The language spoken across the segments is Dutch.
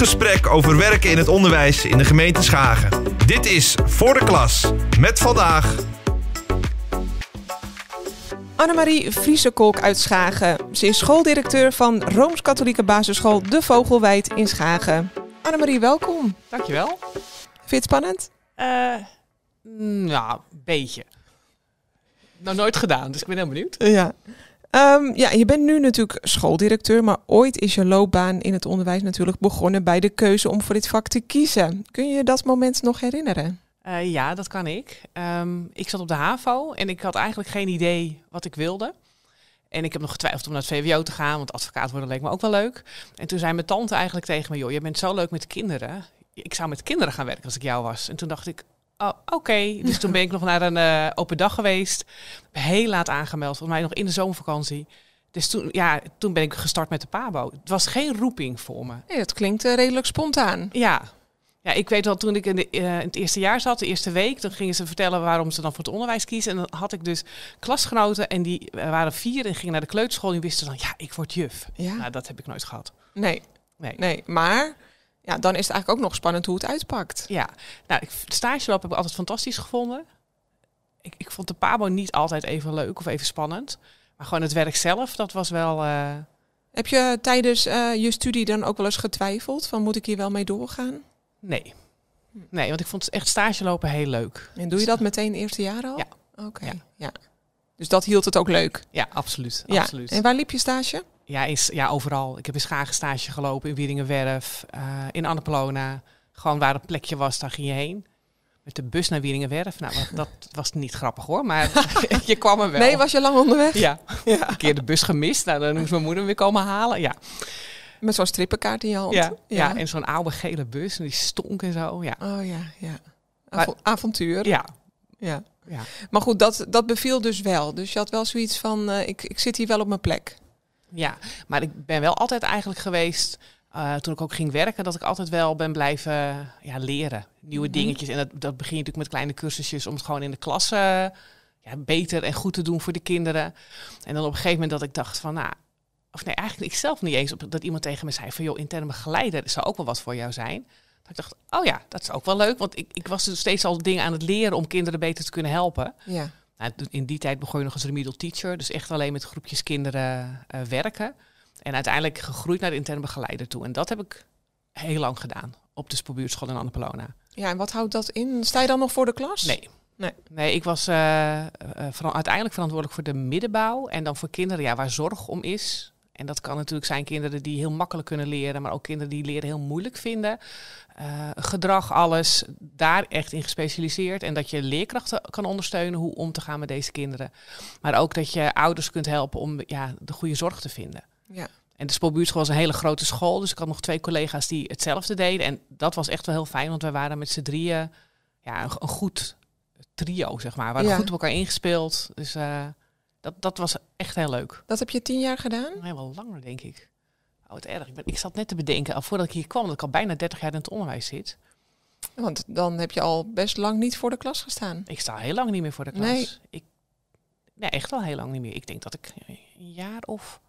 gesprek over werken in het onderwijs in de gemeente Schagen. Dit is Voor de Klas met vandaag. Annemarie Vriesekolk uit Schagen. Ze is schooldirecteur van Rooms-Katholieke Basisschool De Vogelwijd in Schagen. Annemarie, welkom. Dankjewel. Vind je het spannend? Eh, nou, een beetje. Nou, nooit gedaan, dus ik ben heel benieuwd. Ja. Ehm, ja, je bent nu natuurlijk schooldirecteur, maar ooit is je loopbaan in het onderwijs natuurlijk begonnen bij de keuze om voor dit vak te kiezen. Kun je dat moment nog herinneren? Eh, ja, dat kan ik. Ehm, ik zat op de HAVO en ik had eigenlijk geen idee wat ik wilde. En ik heb nog getwijfeld om naar het VWO te gaan, want advocaat worden leek me ook wel leuk. En toen zei mijn tante eigenlijk tegen me, joh, je bent zo leuk met kinderen. Ik zou met kinderen gaan werken als ik jou was. En toen dacht ik, oh, oké. Dus toen ben ik nog naar een eh, open dag geweest. Heel laat aangemeld, volgens mij nog in de zomervakantie. Dus toen, ja, toen ben ik gestart met de Pabo. Het was geen roeping voor me. Het klinkt eh, redelijk spontaan. Ja. ja, ik weet wel, toen ik in, de, eh, het eerste jaar zat, de eerste week, dan gingen ze vertellen waarom ze dan voor het onderwijs kiezen. En dan had ik dus klasgenoten en die waren vier en gingen naar de kleuterschool. En die wisten dan, ja, ik word juf. Ja. Nou, dat heb ik nooit gehad. Nee, nee. nee maar ja, dan is het eigenlijk ook nog spannend hoe het uitpakt. Ja, nou, ik, lopen heb ik altijd fantastisch gevonden. Ik, ik vond de Pabo niet altijd even leuk of even spannend. Maar gewoon het werk zelf, dat was wel. Eh, heb je tijdens eh, je studie dan ook wel eens getwijfeld? Van moet ik hier wel mee doorgaan? Nee. Hm. Nee, want ik vond echt stage lopen heel leuk. En doe je dat meteen eerste jaar al? Ja. Oké. Ja. Dus dat hield het ook leuk? Ja, absoluut. Ja. absoluut. En waar liep je stage? ja, is, ja, overal. Ik heb in Schagenstage gelopen, in Wieringenwerf, eh, in Annapolona. Gewoon waar een plekje was, daar ging je heen. Met de bus naar Wieringenwerf. Nou, dat, was niet grappig hoor, maar je kwam er wel. Nee, was je lang onderweg? Ja. ja. Een keer de bus gemist. Nou, dan moest mijn moeder hem weer komen halen. Ja. Met zo'n strippenkaart in je hand. Ja, ja. en zo'n oude gele bus. En die stonk en zo. Ja. Oh ja, ja. maar, avontuur. Ja. ja. Ja. Maar goed, dat, dat beviel dus wel. Dus je had wel zoiets van, eh, ik, ik zit hier wel op mijn plek. Ja, maar ik ben wel altijd eigenlijk geweest, eh, toen ik ook ging werken, dat ik altijd wel ben blijven ja, leren. Nieuwe mhm. dingetjes. En dat, dat begin je natuurlijk met kleine cursusjes om het gewoon in de klas eh, ja, beter en goed te doen voor de kinderen. En dan op een gegeven moment dat ik dacht van, nou, of nee, eigenlijk ik zelf niet eens, op, dat iemand tegen me zei van, joh, interne begeleider zou ook wel wat voor jou zijn. ik dacht, oh ja, dat is ook wel leuk, want ik, ik was dus steeds al dingen aan het leren om kinderen beter te kunnen helpen. Ja. Nou, in die tijd begon je nog als remedial teacher, dus echt alleen met groepjes kinderen eh, werken. En uiteindelijk gegroeid naar de interne begeleider toe. En dat heb ik heel lang gedaan op de spoorbuurtschool in Annapolona. Ja, en wat houdt dat in? Sta je dan nog voor de klas? Nee. Nee. nee, ik was eh, eh, vooral uiteindelijk verantwoordelijk voor de middenbouw en dan voor kinderen ja, waar zorg om is. En dat kan natuurlijk zijn kinderen die heel makkelijk kunnen leren, maar ook kinderen die leren heel moeilijk vinden. Eh, gedrag, alles, daar echt in gespecialiseerd. En dat je leerkrachten kan ondersteunen hoe om te gaan met deze kinderen. Maar ook dat je ouders kunt helpen om ja, de goede zorg te vinden. Ja. En de spoorbuurtschool was een hele grote school, dus ik had nog twee collega's die hetzelfde deden. En dat was echt wel heel fijn, want wij waren met z'n drieën ja, een, goed trio, zeg maar. We waren goed op elkaar ingespeeld. Dus eh, dat, dat was echt heel leuk. Dat heb je tien jaar gedaan? Nee, wel langer, denk ik. Oh, het erg. Ik, ben, ik zat net te bedenken, al voordat ik hier kwam, dat ik al bijna dertig jaar in het onderwijs zit. Want dan heb je al best lang niet voor de klas gestaan. Ik sta heel lang niet meer voor de klas. Nee. Ik, nee, echt al heel lang niet meer. Ik denk dat ik een jaar of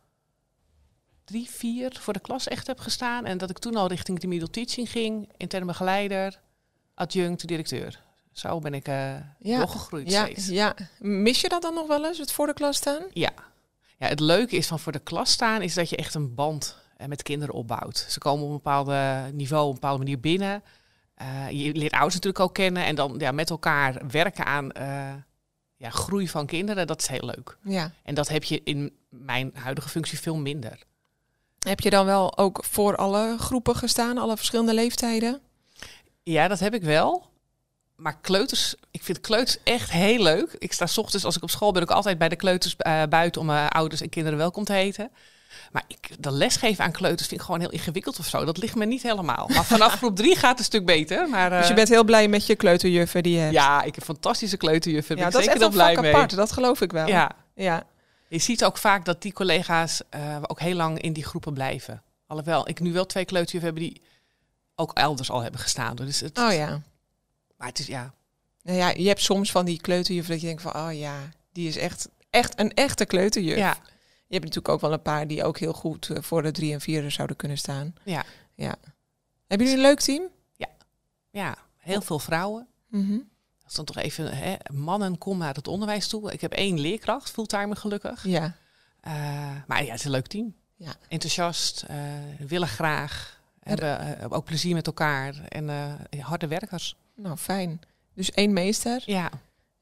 drie, vier voor de klas echt heb gestaan. En dat ik toen al richting de middelteaching ging, interne begeleider, adjunct, directeur. Zo ben ik nog eh, ja. ja, steeds. Ja. Mis je dat dan nog wel eens, het voor de klas staan? Ja. ja. Het leuke is van voor de klas staan is dat je echt een band uh, met kinderen opbouwt. Ze komen op een bepaalde niveau, op een bepaalde manier binnen. Eh, je leert ouders natuurlijk ook kennen. En dan ja, met elkaar werken aan ja, groei van kinderen, dat is heel leuk. Ja. En dat heb je in mijn huidige functie veel minder. Heb je dan wel ook voor alle groepen gestaan, alle verschillende leeftijden? Ja, dat heb ik wel maar kleuters, ik vind kleuters echt heel leuk. Ik sta s ochtends, als ik op school ben, ook altijd bij de kleuters eh, buiten om eh, ouders en kinderen welkom te heten. Maar ik, de lesgeven aan kleuters vind ik gewoon heel ingewikkeld of zo. Dat ligt me niet helemaal. Maar vanaf groep drie gaat het een stuk beter. Maar, Dus je eh, bent heel blij met je kleuterjuffen die je hebt? Ja, ik heb fantastische kleuterjuffen. Ja, dat is echt wel blij mee. apart, dat geloof ik wel. Ja. ja. Je ziet ook vaak dat die collega's ook heel lang in die groepen blijven. Alhoewel, ik nu wel twee kleuterjuffen heb die ook elders al hebben gestaan. Dus het, oh ja. Maar het is ja. Nou ja, je hebt soms van die kleuterjuf dat je denkt van, oh ja, die is echt, echt een echte kleuterjuf. Je hebt natuurlijk ook wel een paar die ook heel goed eh, voor de drie en vierde zouden kunnen staan. Ja. ja. Hebben jullie een leuk team? Ja. Ja, heel veel vrouwen. Mm Dat is dan toch even, hè, mannen komen naar het onderwijs toe. Ik heb één leerkracht, fulltime gelukkig. Ja. Eh, maar ja, het is een leuk team. Ja. Enthousiast, eh, willen graag, hebben ook plezier met elkaar en harde werkers. Nou, fijn. Dus één meester. Ja.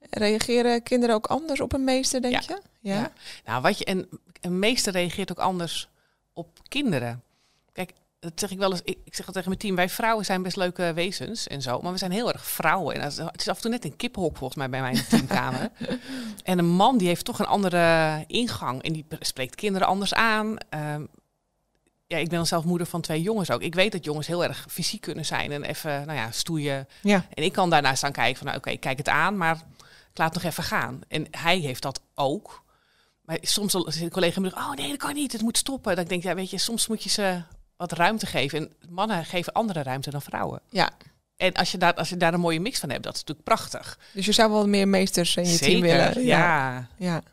Reageren kinderen ook anders op een meester, denk je? Ja. Nou, wat je, en een meester reageert ook anders op kinderen. Kijk, dat zeg ik wel eens. Ik, zeg dat tegen mijn team: wij vrouwen zijn best leuke wezens en zo. Maar we zijn heel erg vrouwen. En het is af en toe net een kippenhok volgens mij bij mijn teamkamer. en een man die heeft toch een andere ingang. En die spreekt kinderen anders aan. Um, ja, ik ben zelf moeder van twee jongens ook. Ik weet dat jongens heel erg fysiek kunnen zijn en even, nou ja, stoeien. Ja. En ik kan daarnaast aan kijken van, nou, oké, okay, kijk het aan, maar ik laat het nog even gaan. En hij heeft dat ook. Maar soms zit een collega me oh nee, dat kan niet, het moet stoppen. Dan ik denk, ja, weet je, soms moet je ze wat ruimte geven. En mannen geven andere ruimte dan vrouwen. Ja. En als je, daar, als je daar een mooie mix van hebt, dat is natuurlijk prachtig. Dus je zou wel meer meesters in je team willen. ja. ja.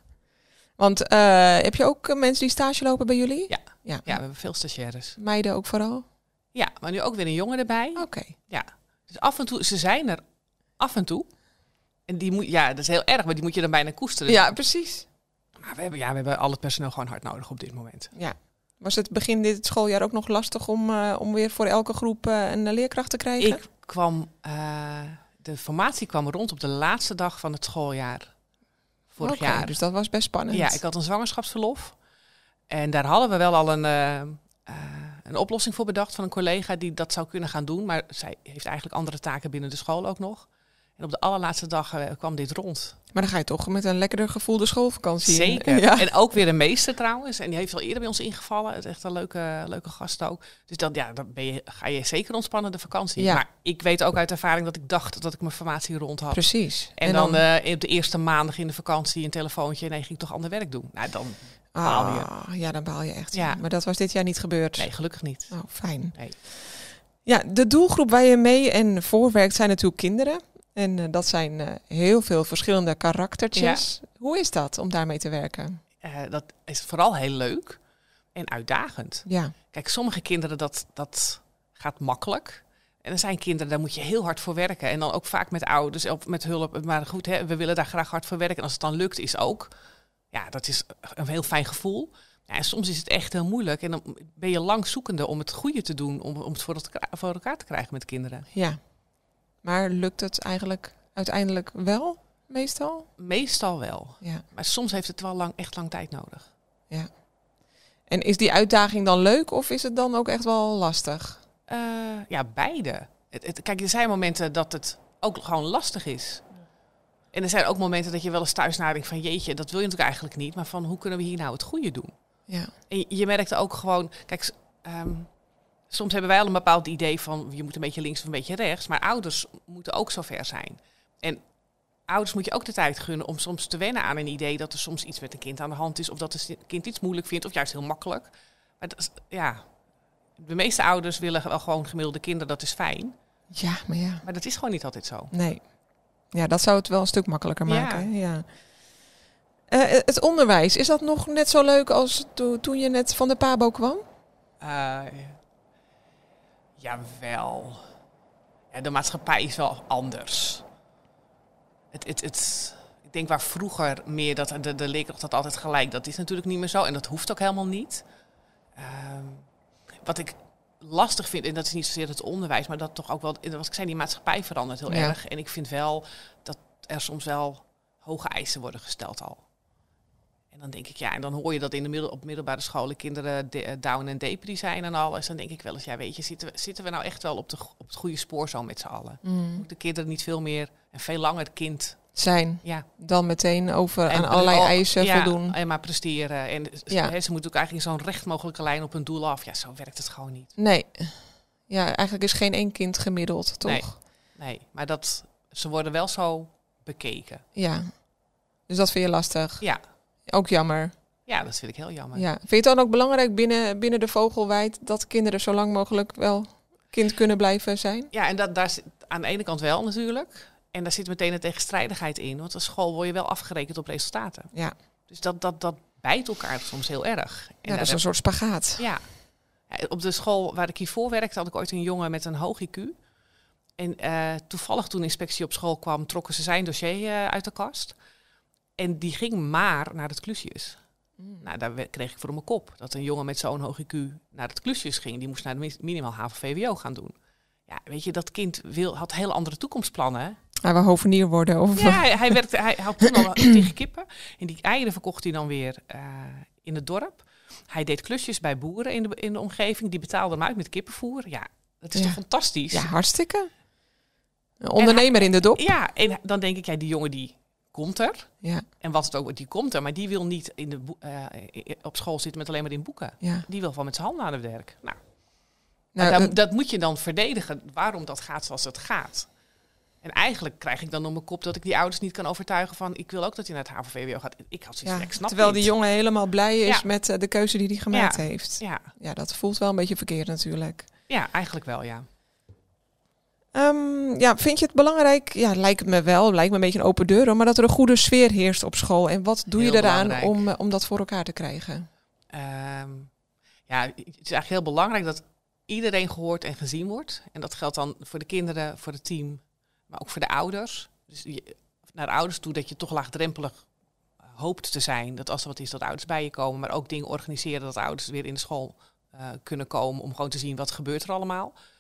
Want eh, heb je ook eh, mensen die stage lopen bij jullie? Ja. Ja. ja we hebben veel stagiaires. Meiden ook vooral? Ja, maar nu ook weer een jongen erbij. Oké. Ja. Dus af en toe, ze zijn er af en toe. En die moet, ja, dat is heel erg, maar die moet je dan bijna koesteren. Ja, precies. Maar we hebben, ja, we hebben al het personeel gewoon hard nodig op dit moment. Ja. Was het begin dit schooljaar ook nog lastig om, eh, om weer voor elke groep een leerkracht te krijgen? Ik kwam, de formatie kwam rond op de laatste dag van het schooljaar vorig Dus dat was best spannend. Ja, ik had een zwangerschapsverlof. En daar hadden we wel al een, eh, eh, een oplossing voor bedacht van een collega die dat zou kunnen gaan doen. Maar zij heeft eigenlijk andere taken binnen de school ook nog. En op de allerlaatste dag eh, kwam dit rond. Maar dan ga je toch met een lekkerder gevoel de schoolvakantie Zeker. Ja. En ook weer een meester trouwens. En die heeft al eerder bij ons ingevallen. Het is echt een leuke, leuke gast ook. Dus dan, ja, dan ben je, ga je zeker ontspannen de vakantie. Maar ik weet ook uit ervaring dat ik dacht dat ik mijn formatie rond had. Precies. En, dan, eh, op de eerste maandag in de vakantie een telefoontje. Nee, ging ik toch ander werk doen. Nou, dan baal je. Oh, ja, dan baal je echt. Ja. Maar dat was dit jaar niet gebeurd. Nee, gelukkig niet. Oh, fijn. Nee. Ja, de doelgroep waar je mee en voor werkt, zijn natuurlijk kinderen. En eh, dat zijn eh, heel veel verschillende karaktertjes. Hoe is dat om daarmee te werken? Eh, dat is vooral heel leuk en uitdagend. Ja. Kijk, sommige kinderen dat, dat gaat makkelijk. En er zijn kinderen, daar moet je heel hard voor werken. En dan ook vaak met ouders, of met hulp. Maar goed, hè, we willen daar graag hard voor werken. En als het dan lukt, is ook. Ja, dat is een heel fijn gevoel. Ja, en soms is het echt heel moeilijk. En dan ben je lang zoekende om het goede te doen. Om, om het voor, het, voor elkaar te krijgen met kinderen. Ja, maar lukt het eigenlijk uiteindelijk wel, meestal? Meestal wel. Ja. Maar soms heeft het wel lang, echt lang tijd nodig. Ja. En is die uitdaging dan leuk of is het dan ook echt wel lastig? Eh, ja, beide. Het, kijk, er zijn momenten dat het ook gewoon lastig is. En er zijn ook momenten dat je wel eens thuis nadenkt van jeetje, dat wil je natuurlijk eigenlijk niet. Maar van hoe kunnen we hier nou het goede doen? Ja. En je, merkte merkt ook gewoon, kijk, ehm, soms hebben wij al een bepaald idee van je moet een beetje links of een beetje rechts. Maar ouders moeten ook zo ver zijn. En ouders moet je ook de tijd gunnen om soms te wennen aan een idee dat er soms iets met een kind aan de hand is. Of dat het kind iets moeilijk vindt of juist heel makkelijk. Maar ja, de meeste ouders willen wel gewoon gemiddelde kinderen, dat is fijn. Ja, maar ja. Maar dat is gewoon niet altijd zo. Nee. Ja, dat zou het wel een stuk makkelijker maken. Ja. Eh, eh, het onderwijs, is dat nog net zo leuk als toen je net van de Pabo kwam? Eh, Jawel. Ja, de maatschappij is wel anders. Het, het, het, ik denk waar vroeger meer dat de, de leerkracht had altijd gelijk. Dat is natuurlijk niet meer zo en dat hoeft ook helemaal niet. Ehm, wat ik lastig vind, en dat is niet zozeer het onderwijs, maar dat toch ook wel, wat ik zei, die maatschappij verandert heel erg. En ik vind wel dat er soms wel hoge eisen worden gesteld al. En dan denk ik, ja, en dan hoor je dat in de op middelbare scholen kinderen de, eh, down en depri zijn en alles. Dan denk ik wel eens, ja, weet je, zitten we, zitten we nou echt wel op, de, op het goede spoor zo met z'n allen? Mm. Moeten de kinderen niet veel meer en veel langer kind zijn. Ja. Dan meteen over en allerlei eisen ja, voldoen. En maar presteren. En ze, moeten ook eigenlijk zo'n recht mogelijke lijn op hun doel af. Ja, zo werkt het gewoon niet. Nee. Ja, eigenlijk is geen één kind gemiddeld, toch? Nee, nee. maar dat, ze worden wel zo bekeken. Ja. Dus dat vind je lastig? Ja, ook jammer. Ja, dat vind ik heel jammer. Ja. Vind je het dan ook belangrijk binnen, binnen de vogelwijd dat kinderen zo lang mogelijk wel kind kunnen blijven zijn? Ja, en dat, daar zit aan de ene kant wel natuurlijk. En daar zit meteen een tegenstrijdigheid in. Want als school word je wel afgerekend op resultaten. Ja. Dus dat, dat, dat bijt elkaar soms heel erg. En ja, dat is een soort spagaat. Ja. Op de school waar ik hiervoor werkte had ik ooit een jongen met een hoog IQ. En eh, toevallig toen inspectie op school kwam, trokken ze zijn dossier eh, uit de kast. En die ging maar naar het klusjes. Mm. Nou, daar kreeg ik voor mijn kop. Dat een jongen met zo'n hoog IQ naar het klusjes ging. Die moest naar de minimaal HAVO-VWO gaan doen. Ja, weet je, dat kind wil, had heel andere toekomstplannen. Hij wil hovenier worden? Of... Ja, hij, werkte, hij had toen al tegen kippen. En die eieren verkocht hij dan weer eh, in het dorp. Hij deed klusjes bij boeren in de, in de omgeving. Die betaalden hem uit met kippenvoer. Ja, dat is toch fantastisch? Ja, hartstikke. Een ondernemer in de dop. Ja, en dan denk ik, jij die jongen die komt er. Ja. En wat het ook, die komt er, maar die wil niet in de uh, op school zitten met alleen maar in boeken. Ja. Die wil van met zijn handen aan het werk. Nou, nou dat, dat, moet je dan verdedigen, waarom dat gaat zoals het gaat. En eigenlijk krijg ik dan om mijn kop dat ik die ouders niet kan overtuigen van... ik wil ook dat hij naar het HVO gaat. Ik had zoiets, ja, Terwijl die jongen helemaal blij is met eh, de keuze die hij gemaakt heeft. Ja. ja, dat voelt wel een beetje verkeerd natuurlijk. Ja, eigenlijk wel, ja. Ehm, ja, vind je het belangrijk? Ja, lijkt me wel. Lijkt me een beetje een open deur. Maar dat er een goede sfeer heerst op school. En wat doe je eraan om, eh, om dat voor elkaar te krijgen? Ehm, ja, het is eigenlijk heel belangrijk dat iedereen gehoord en gezien wordt. En dat geldt dan voor de kinderen, voor het team, maar ook voor de ouders. Dus je, naar ouders toe dat je toch laagdrempelig eh, hoopt te zijn. Dat als er wat is, dat ouders bij je komen. Maar ook dingen organiseren dat ouders weer in de school eh, kunnen komen. Om gewoon te zien wat gebeurt er allemaal gebeurt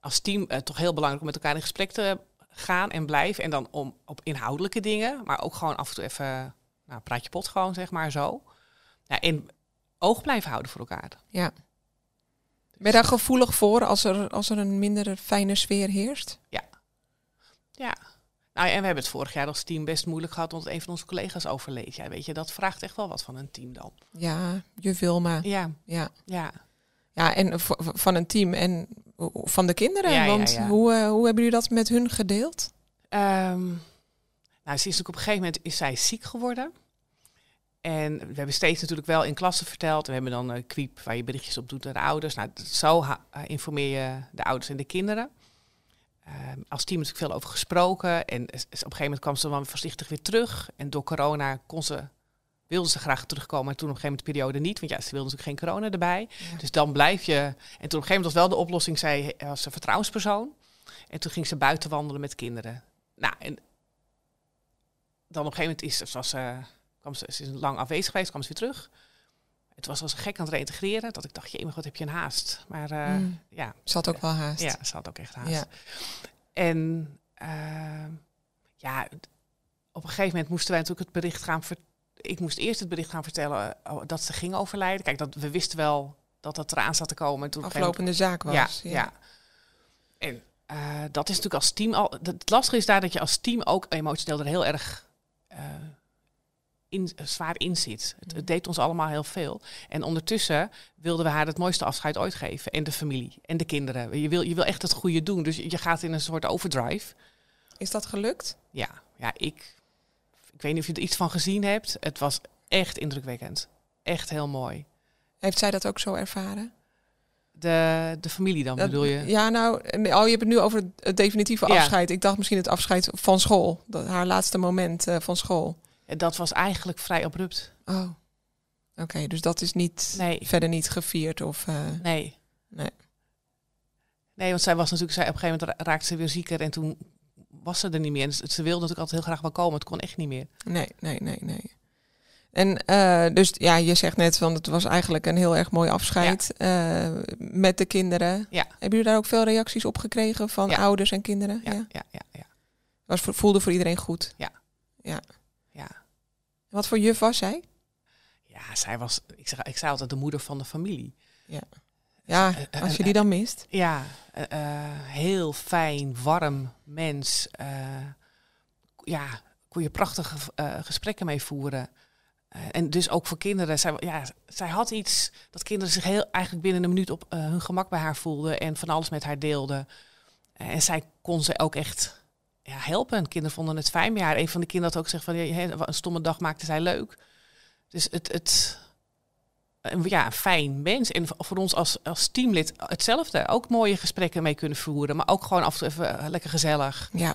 als team eh, toch heel belangrijk om met elkaar in gesprek te gaan en blijven. En dan om op inhoudelijke dingen, maar ook gewoon af en toe even nou, praat je pot gewoon, zeg maar zo. Ja, en oog blijven houden voor elkaar. Ja. Ben je daar gevoelig voor als er, als er een minder fijne sfeer heerst? Ja. Ja. Nou en we hebben het vorig jaar als team best moeilijk gehad, omdat een van onze collega's overleed. Ja, weet je, dat vraagt echt wel wat van een team dan. Ja, je Wilma. Ja. Ja. Ja, ja en van een team. En van de kinderen. Ja, want Hoe, eh, hoe hebben jullie dat met hun gedeeld? Um, nou, ze is op een gegeven moment is zij ziek geworden. En we hebben steeds natuurlijk wel in klassen verteld. We hebben dan een eh, kwiep waar je berichtjes op doet aan de ouders. Nou, zo eh, informeer je de ouders en de kinderen. Ehm, als team natuurlijk veel over gesproken. En op een gegeven moment kwam ze dan voorzichtig weer terug. En door corona kon ze wilden ze graag terugkomen. Maar toen op een gegeven moment de periode niet. Want ja, ze wilden natuurlijk geen corona erbij. Dus dan blijf je. En toen op een gegeven moment was wel de oplossing. Zij eh, als een vertrouwenspersoon. En toen ging ze buiten wandelen met kinderen. Nou, en dan op een gegeven moment is, was, eh, ze kwam ze, is lang afwezig geweest, kwam ze weer terug. Het was als gek aan het reintegreren. Dat ik dacht, jee, maar wat heb je een haast. Maar eh, mm. ja. Ze had ook wel haast. Ja, ze had ook echt haast. En ja, op een gegeven moment moesten wij natuurlijk het bericht gaan vertellen ik moest eerst het bericht gaan vertellen eh, oh, dat ze ging overlijden. Kijk, dat, we wisten wel dat dat eraan zat te komen. Toen Aflopende zaak was. Ja, ja. En eh, dat is natuurlijk als team al. Het lastige is daar dat je als team ook emotioneel er heel erg eh, in, zwaar in zit. Het, het, deed ons allemaal heel veel. En ondertussen wilden we haar het mooiste afscheid ooit geven. En de familie en de kinderen. Je wil, je wil echt het goede doen. Dus je gaat in een soort overdrive. Is dat gelukt? Ja, ja ik ik weet niet of je er iets van gezien hebt. Het was echt indrukwekkend. Echt heel mooi. Heeft zij dat ook zo ervaren? De, de familie dan, bedoel je? Ja, nou, oh, je hebt het nu over het definitieve afscheid. Ik dacht misschien het afscheid van school. Dat, haar laatste moment eh, van school. Dat was eigenlijk vrij abrupt. Oh, oké. dus dat is niet, verder niet gevierd? Of, eh, nee. nee. Nee, want zij was natuurlijk, zij op een gegeven moment raakte ze weer zieker en toen was ze er niet meer. En ze wilde natuurlijk altijd heel graag wel komen. Het kon echt niet meer. Nee, nee, nee, nee. En eh, dus ja, je zegt net van het was eigenlijk een heel erg mooi afscheid eh, met de kinderen. Ja. Hebben jullie daar ook veel reacties op gekregen van ouders en kinderen? Ja, ja, ja. ja, ja. Was, voelde voor iedereen goed? Ja. ja. ja. Wat voor juf was zij? Ja, zij was, ik zei, ik zei altijd de moeder van de familie. Ja. Ja, als je die dan mist. Ja, eh, eh, heel fijn, warm mens. Eh, ja, kon je prachtige gesprekken mee voeren. en dus ook voor kinderen. Zij, ja, zij had iets dat kinderen zich heel, eigenlijk binnen een minuut op hun gemak bij haar voelden en van alles met haar deelden. en zij kon ze ook echt ja, helpen. Kinderen vonden het fijn Maar Een van de kinderen had ook gezegd van een stomme dag maakte zij leuk. Dus het, het een, ja, fijn mens. En voor ons als, als teamlid hetzelfde. Ook mooie gesprekken mee kunnen voeren. Maar ook gewoon af en toe even eh, lekker gezellig. Ja.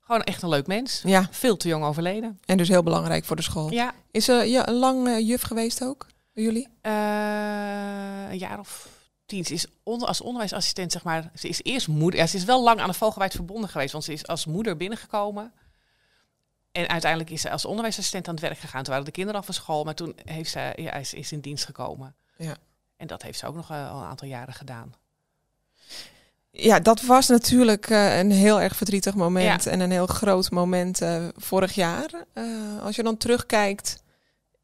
Gewoon echt een leuk mens. Ja. Veel te jong overleden. En dus heel belangrijk voor de school. Ja. Is ze uh, ja, lang eh, juf geweest ook? jullie? Eh, een jaar of tien. Ze is als onderwijsassistent, zeg maar. Ze is eerst moeder. ze is wel lang aan de Vogelwijd verbonden geweest. Want ze is als moeder binnengekomen. En uiteindelijk is ze als onderwijsassistent aan het werk gegaan. Toen waren de kinderen al van school, maar toen heeft zij, ja, is, in dienst gekomen. Ja. En dat heeft ze ook nog eh, al een aantal jaren gedaan. Ja, dat was natuurlijk eh, een heel erg verdrietig moment en een heel groot moment eh, vorig jaar. als je dan terugkijkt,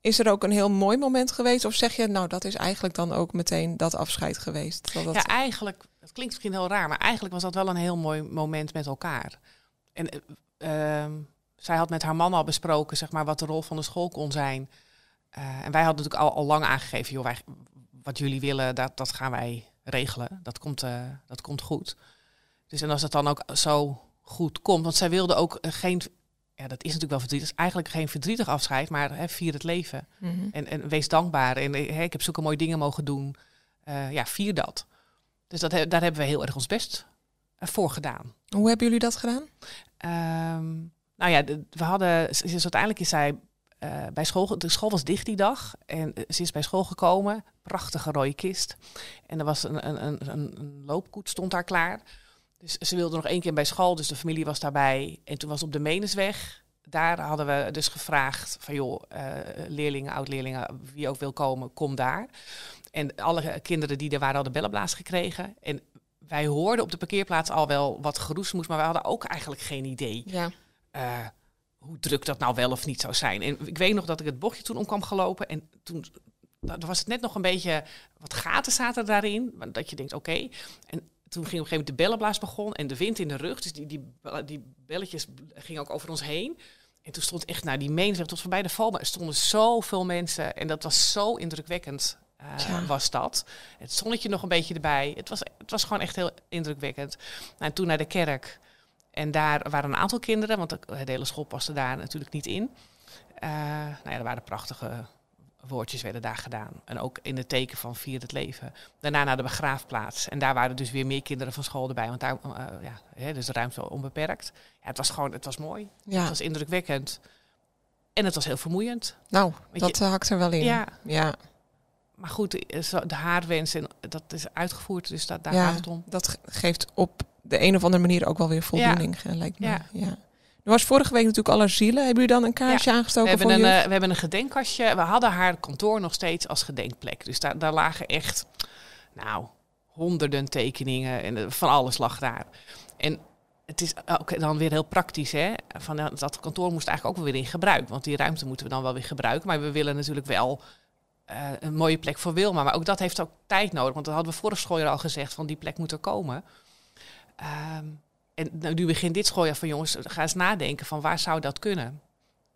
is er ook een heel mooi moment geweest? Of zeg je, nou, dat is eigenlijk dan ook meteen dat afscheid geweest? Ja, eigenlijk, het klinkt misschien heel raar, maar eigenlijk was dat wel een heel mooi moment met elkaar. En ehm, zij had met haar man al besproken zeg maar, wat de rol van de school kon zijn. Eh, en wij hadden natuurlijk al, al lang aangegeven, joh, wat jullie willen, dat, dat gaan wij regelen. Dat komt, eh, dat komt goed. Dus en als dat dan ook zo goed komt, want zij wilde ook eh, geen, ja, dat is natuurlijk wel verdrietig, eigenlijk geen verdrietig afscheid, maar hè, vier het leven. Mhm. en, en wees dankbaar. En hè, ik heb zulke mooie dingen mogen doen. ja, vier dat. Dus dat, daar hebben we heel erg ons best voor gedaan. Hoe hebben jullie dat gedaan? Ehm, nou ja, we hadden, ze is uiteindelijk is zij eh, bij school, de school was dicht die dag en eh, ze is bij school gekomen, prachtige rode kist. En er was een, een, een, een loopkoets stond daar klaar. Dus ze wilde nog één keer bij school, dus de familie was daarbij. En toen was op de Menesweg, daar hadden we dus gevraagd van joh, eh, leerlingen, oud-leerlingen, wie ook wil komen, kom daar. En alle kinderen die er waren hadden bellenblaas gekregen. En wij hoorden op de parkeerplaats al wel wat geroes moest, maar we hadden ook eigenlijk geen idee. Ja. Eh, hoe druk dat nou wel of niet zou zijn. En ik weet nog dat ik het bochtje toen om kwam gelopen en toen was het net nog een beetje, wat gaten zaten daarin, dat je denkt oké. En toen ging op een gegeven moment de bellenblaas begon en de wind in de rug, dus die, die, die belletjes gingen ook over ons heen. En toen stond echt, naar nou, die menigte tot voorbij de val, maar er stonden zoveel mensen en dat was zo indrukwekkend. Eh, was dat. Het zonnetje nog een beetje erbij. Het was, het was gewoon echt heel indrukwekkend. Nou, en toen naar de kerk. En daar waren een aantal kinderen, want de hele school paste daar natuurlijk niet in. Uh, nou ja, er waren prachtige woordjes werden daar gedaan. En ook in het teken van vier het leven. Daarna naar de begraafplaats. En daar waren dus weer meer kinderen van school erbij. Want daar, uh, ja, hè, dus de ruimte onbeperkt. Ja, het was gewoon, het was mooi. Ja. Het was indrukwekkend. En het was heel vermoeiend. Nou, dat je, eh, hakt er wel in. Ja. ja. Maar goed, de, haarwensen, en dat is uitgevoerd. Dus daar gaat het om. Dat geeft op de een of andere manier ook wel weer voldoening, eh, lijkt me. ja. Er was vorige week natuurlijk alle zielen. Hebben jullie dan een kaarsje aangestoken? We hebben, voor een, eh, we hebben een gedenkkastje. We hadden haar kantoor nog steeds als gedenkplek. Dus daar, daar lagen echt, nou, honderden tekeningen en eh, van alles lag daar. En het is ook dan weer heel praktisch, hè? Van, dat kantoor moest eigenlijk ook weer in gebruik. Want die ruimte moeten we dan wel weer gebruiken. Maar we willen natuurlijk wel een mooie plek voor Wilma. Maar ook dat heeft ook tijd nodig. Want dat hadden we vorig schooljaar al gezegd, van die plek moet er komen. Ehm, en nou, nu begint dit schooljaar van jongens, ga eens nadenken van waar zou dat kunnen?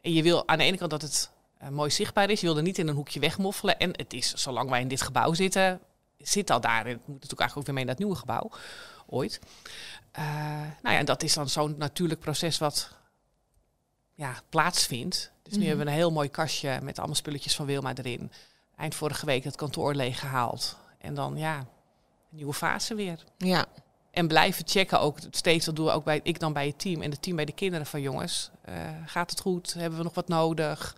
En je wil aan de ene kant dat het eh, mooi zichtbaar is. Je wil er niet in een hoekje wegmoffelen. En het is, zolang wij in dit gebouw zitten, zit al daar. En het moet natuurlijk eigenlijk ook weer mee naar het nieuwe gebouw, ooit. Uh, nou ja, en dat is dan zo'n natuurlijk proces wat ja, plaatsvindt. Dus nu mhm. hebben we een heel mooi kastje met allemaal spulletjes van Wilma erin. Eind vorige week het kantoor leeggehaald. En dan ja, een nieuwe fase weer. Ja, en blijven checken ook steeds, dat doe ook bij, ik dan bij het team en het team bij de kinderen van jongens. Eh, gaat het goed? Hebben we nog wat nodig?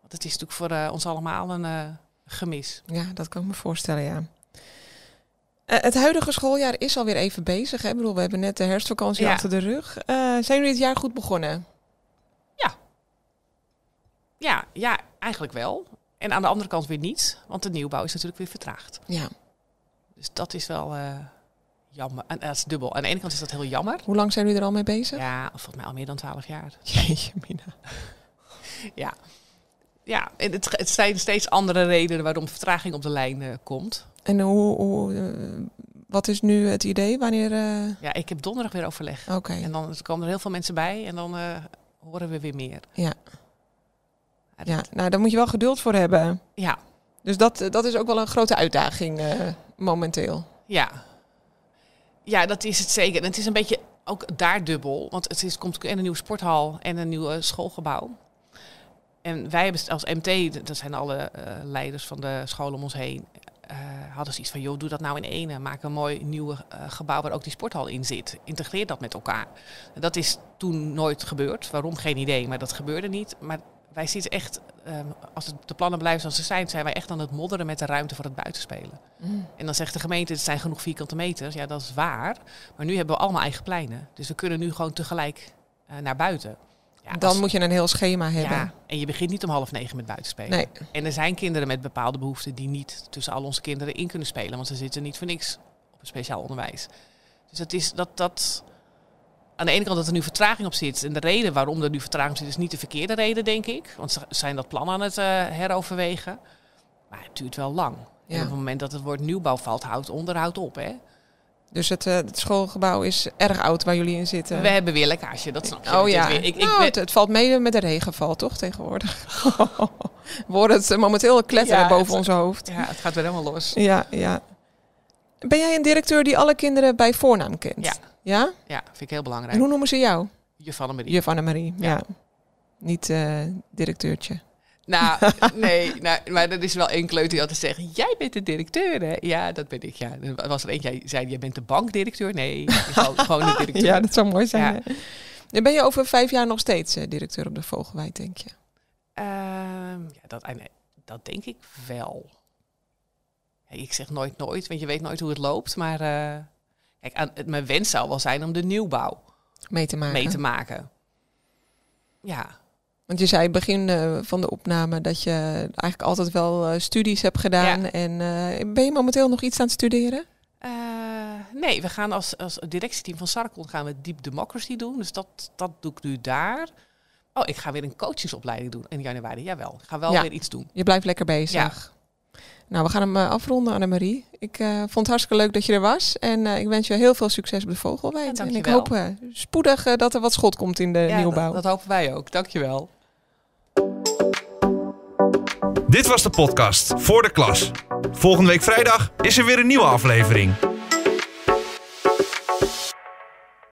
Want het is natuurlijk voor eh, ons allemaal een eh, gemis. Ja, dat kan ik me voorstellen, ja. het huidige schooljaar is alweer even bezig. Hè? Ik bedoel, we hebben net de herfstvakantie achter de rug. zijn jullie dit jaar goed begonnen? Ja. ja. Ja, eigenlijk wel. En aan de andere kant weer niet, want de nieuwbouw is natuurlijk weer vertraagd. Ja. Dus dat is wel jammer. En dat is dubbel. Aan de ene kant is dat heel jammer. Hoe lang zijn jullie er al mee bezig? Ja, volgens mij al meer dan twaalf jaar. Jeetje, Mina. ja. Ja, en het, zijn steeds andere redenen waarom vertraging op de lijn eh, komt. En hoe, eh, wat is nu het idee? Wanneer? Eh? Ja, ik heb donderdag weer overleg. Oké. En dan komen er heel veel mensen bij en dan horen we weer meer. Ja. Ja, nou daar moet je wel geduld voor hebben. Ja. Dus dat, dat is ook wel een grote uitdaging momenteel. Ja, ja, dat is het zeker. En het is een beetje ook daar dubbel. Want het is, komt en een nieuwe sporthal en een nieuw schoolgebouw. En wij hebben als MT, dat zijn alle eh, leiders van de scholen om ons heen, eh, hadden ze iets van, joh, doe dat nou in ene. Maak een mooi nieuw eh, gebouw waar ook die sporthal in zit. Integreer dat met elkaar. Dat is toen nooit gebeurd. Waarom? Geen idee, maar dat gebeurde niet. Maar wij zitten echt, um, als de plannen blijven zoals ze zijn, zijn wij echt aan het modderen met de ruimte voor het buitenspelen. Mm. En dan zegt de gemeente, het zijn genoeg vierkante meters. Ja, dat is waar. Maar nu hebben we allemaal eigen pleinen. Dus we kunnen nu gewoon tegelijk eh, naar buiten. Ja, dan moet je een heel schema hebben. Ja, en je begint niet om half negen met buitenspelen. En er zijn kinderen met bepaalde behoeften die niet tussen al onze kinderen in kunnen spelen. Want ze zitten niet voor niks op een speciaal onderwijs. Dus dat is, dat, dat, aan de ene kant dat er nu vertraging op zit. En de reden waarom er nu vertraging zit, is niet de verkeerde reden, denk ik. Want ze zijn dat plan aan het eh, heroverwegen. Maar het duurt wel lang. Ja. En op het moment dat het woord nieuwbouw valt, houdt onderhoud op. Hè? Dus het, eh, het, schoolgebouw is erg oud waar jullie in zitten. We hebben weer lekkage, dat snap Oh ja, ik, ik, nou, het, het, valt mee met de regenval toch tegenwoordig. Wordt het eh, momenteel kletteren boven ons hoofd. Ja, het gaat weer helemaal los. Ja, ja. Ben jij een directeur die alle kinderen bij voornaam kent? Ja. Ja? Ja, vind ik heel belangrijk. En hoe noemen ze jou? Juf Marie Juf Marie ja. Niet eh, directeurtje. Nou, nee, nou, maar er is wel één kleuter die altijd zegt: Jij bent de directeur, hè? Ja, dat ben ik. Ja. Er was er eentje, jij zei: Jij bent de bankdirecteur? Nee, gewoon de directeur. ja, dat zou mooi zijn. Ja. ben je over vijf jaar nog steeds eh, directeur op de Vogelwijd, denk je? Ehm, ja, dat, ah, dat denk ik wel. Ik zeg nooit nooit, want je weet nooit hoe het loopt, maar... Eh, Kijk, aan, het, mijn wens zou wel zijn om de nieuwbouw mee te maken. Mee te maken. Ja. Want je zei begin eh, van de opname dat je eigenlijk altijd wel eh, studies hebt gedaan. En eh, ben je momenteel nog iets aan het studeren? nee, we gaan als, als directieteam van Sarkon gaan we Deep Democracy doen. Dus dat, dat doe ik nu daar. Oh, ik ga weer een coachingsopleiding doen in januari. Jawel, ik ga wel weer iets doen. Je blijft lekker bezig. Ja. Nou, we gaan hem eh, afronden, Annemarie. Ik eh, vond het hartstikke leuk dat je er was. En eh, ik wens je heel veel succes met de Vogelwijd. en ik hoop spoedig dat er wat schot komt in de nieuwbouw. Dat, dat hopen wij ook. Dankjewel. Dit was de podcast Voor de Klas. Volgende week vrijdag is er weer een nieuwe aflevering.